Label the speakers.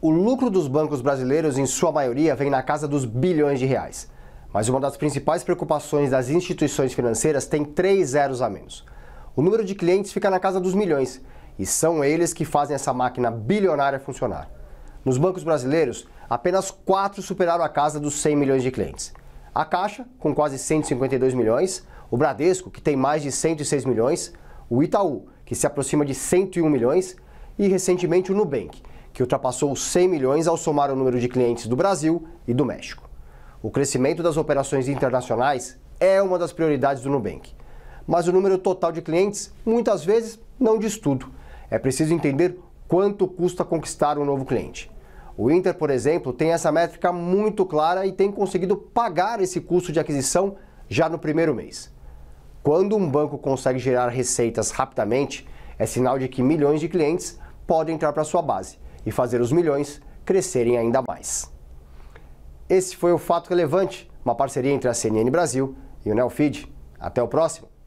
Speaker 1: O lucro dos bancos brasileiros, em sua maioria, vem na casa dos bilhões de reais. Mas uma das principais preocupações das instituições financeiras tem três zeros a menos. O número de clientes fica na casa dos milhões, e são eles que fazem essa máquina bilionária funcionar. Nos bancos brasileiros, apenas quatro superaram a casa dos 100 milhões de clientes. A Caixa, com quase 152 milhões, o Bradesco, que tem mais de 106 milhões, o Itaú, que se aproxima de 101 milhões, e recentemente o Nubank, que ultrapassou os 100 milhões ao somar o número de clientes do Brasil e do México. O crescimento das operações internacionais é uma das prioridades do Nubank. Mas o número total de clientes, muitas vezes, não diz tudo. É preciso entender quanto custa conquistar um novo cliente. O Inter, por exemplo, tem essa métrica muito clara e tem conseguido pagar esse custo de aquisição já no primeiro mês. Quando um banco consegue gerar receitas rapidamente, é sinal de que milhões de clientes podem entrar para sua base e fazer os milhões crescerem ainda mais. Esse foi o Fato Relevante, uma parceria entre a CNN Brasil e o Nelfeed. Até o próximo!